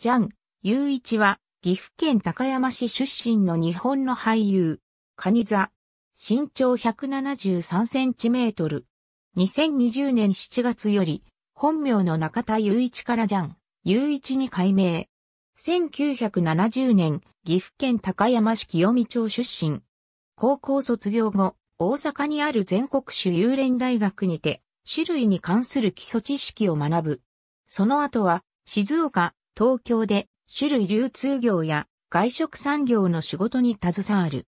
ジャン、ユーイチは、岐阜県高山市出身の日本の俳優、カニザ。身長173センチメートル。2020年7月より、本名の中田雄一からジャン、雄一に改名。1970年、岐阜県高山市清見町出身。高校卒業後、大阪にある全国主有連大学にて、種類に関する基礎知識を学ぶ。その後は、静岡、東京で種類流通業や外食産業の仕事に携わる。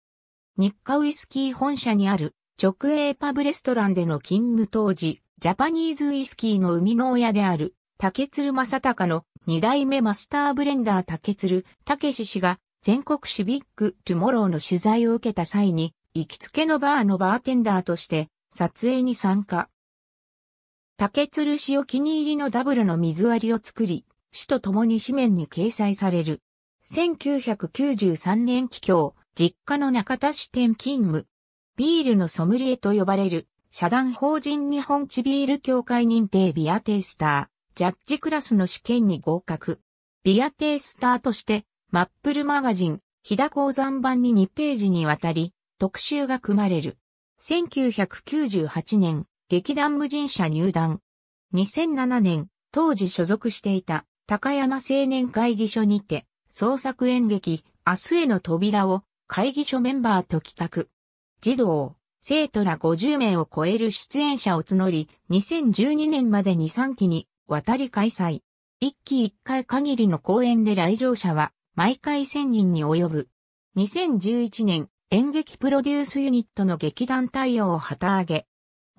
日課ウイスキー本社にある直営パブレストランでの勤務当時、ジャパニーズウイスキーの生みの親である竹鶴正隆の2代目マスターブレンダー竹鶴竹志氏が全国シビックトゥモローの取材を受けた際に行きつけのバーのバーテンダーとして撮影に参加。竹鶴氏お気に入りのダブルの水割りを作り、詩と共に紙面に掲載される。1993年帰郷、実家の中田支店勤務。ビールのソムリエと呼ばれる、社団法人日本地ビール協会認定ビアテイスター、ジャッジクラスの試験に合格。ビアテイスターとして、マップルマガジン、日田鉱山版に2ページにわたり、特集が組まれる。1998年、劇団無人社入団。2007年、当時所属していた高山青年会議所にて、創作演劇、明日への扉を会議所メンバーと企画。児童、生徒ら50名を超える出演者を募り、2012年までに3期に渡り開催。1期1回限りの公演で来場者は毎回1000人に及ぶ。2011年、演劇プロデュースユニットの劇団対応を旗揚げ。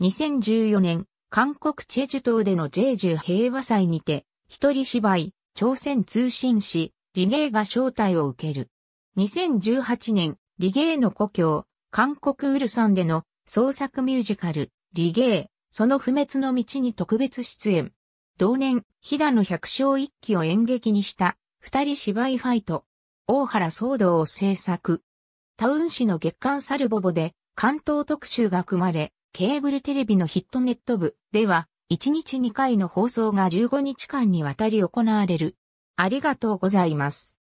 2014年、韓国チェジュ島での J10 平和祭にて、一人芝居、朝鮮通信誌、リゲーが招待を受ける。2018年、リゲーの故郷、韓国ウルサンでの創作ミュージカル、リゲー、その不滅の道に特別出演。同年、騨の百姓一揆を演劇にした、二人芝居ファイト、大原騒動を制作。タウン市の月刊サルボボで、関東特集が組まれ、ケーブルテレビのヒットネット部では、1日2回の放送が15日間にわたり行われる。ありがとうございます。